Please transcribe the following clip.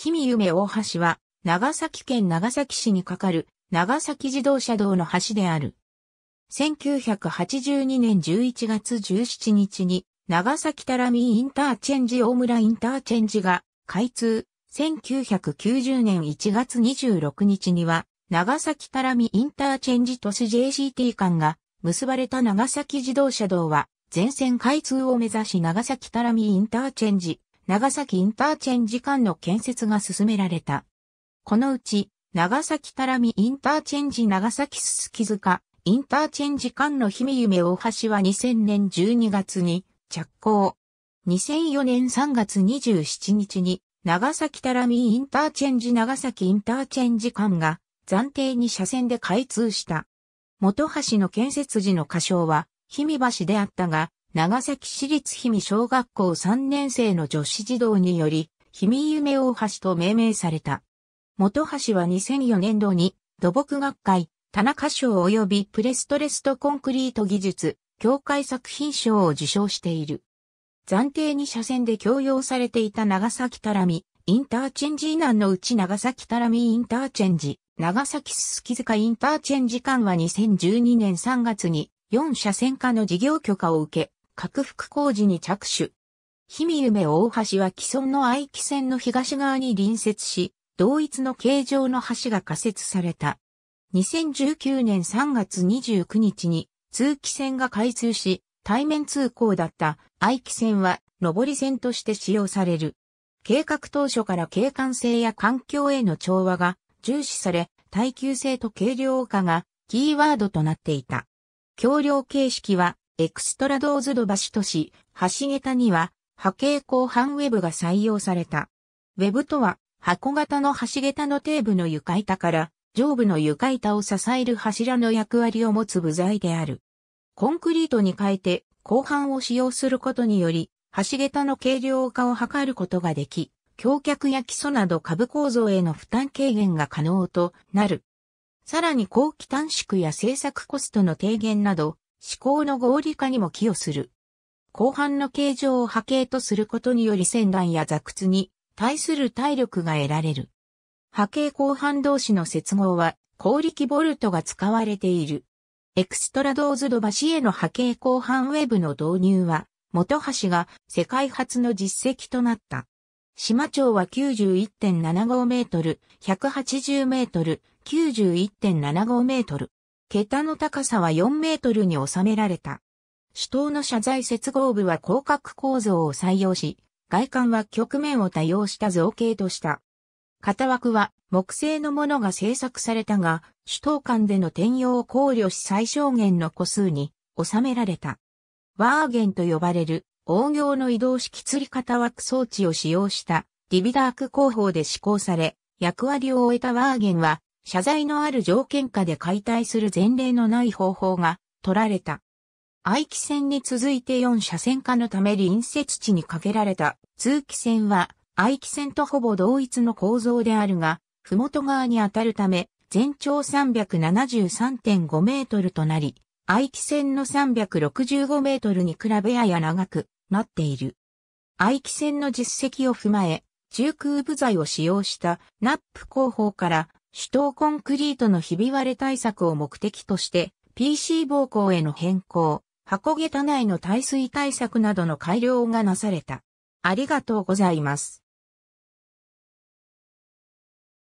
氷見夢大橋は、長崎県長崎市に架かる長崎自動車道の橋である。1982年11月17日に、長崎タラミインターチェンジ大村インターチェンジが開通。1990年1月26日には、長崎タラミインターチェンジ都市 JCT 間が結ばれた長崎自動車道は、全線開通を目指し長崎タラミインターチェンジ長崎インターチェンジ間の建設が進められた。このうち、長崎たらみインターチェンジ長崎すすき塚、インターチェンジ間の姫夢大橋は2000年12月に着工。2004年3月27日に、長崎たらみインターチェンジ長崎インターチェンジ間が暫定に車線で開通した。元橋の建設時の仮称は、姫橋であったが、長崎市立氷見小学校3年生の女子児童により、氷見夢大橋と命名された。元橋は2004年度に土木学会、田中賞及びプレストレストコンクリート技術、協会作品賞を受賞している。暫定に車線で供用されていた長崎たらみ、インターチェンジ以南のうち長崎たらみインターチェンジ、長崎すすき塚インターチェンジ間は2012年3月に4車線化の事業許可を受け、拡幅工事に着手。氷見夢大橋は既存の愛機線の東側に隣接し、同一の形状の橋が仮設された。2019年3月29日に通気線が開通し、対面通行だった愛機線は上り線として使用される。計画当初から景観性や環境への調和が重視され、耐久性と軽量化がキーワードとなっていた。橋梁形式はエクストラドーズド橋都市、橋桁には、波形後半ウェブが採用された。ウェブとは、箱型の橋桁の底部の床板から、上部の床板を支える柱の役割を持つ部材である。コンクリートに変えて、後半を使用することにより、橋桁の軽量化を図ることができ、橋脚や基礎など下部構造への負担軽減が可能となる。さらに後期短縮や製作コストの低減など、思考の合理化にも寄与する。後半の形状を波形とすることにより戦乱や座屈に対する体力が得られる。波形後半同士の接合は、効力ボルトが使われている。エクストラドーズド橋への波形後半ウェブの導入は、元橋が世界初の実績となった。島町は91.75メートル、180メートル、91.75メートル。桁の高さは4メートルに収められた。主塔の謝罪接合部は広角構造を採用し、外観は局面を多用した造形とした。型枠は木製のものが製作されたが、主塔間での転用を考慮し最小限の個数に収められた。ワーゲンと呼ばれる大行の移動式釣り型枠装置を使用したディビダーク工法で施行され、役割を終えたワーゲンは謝罪のある条件下で解体する前例のない方法が取られた。愛機線に続いて4車線化のため隣接地にかけられた通気線は愛機線とほぼ同一の構造であるが、麓側に当たるため全長373.5メートルとなり、愛機線の365メートルに比べやや長くなっている。愛機線の実績を踏まえ、中空部材を使用したナップ工法から首都コンクリートのひび割れ対策を目的として、PC 暴行への変更、箱下内の耐水対策などの改良がなされた。ありがとうございます。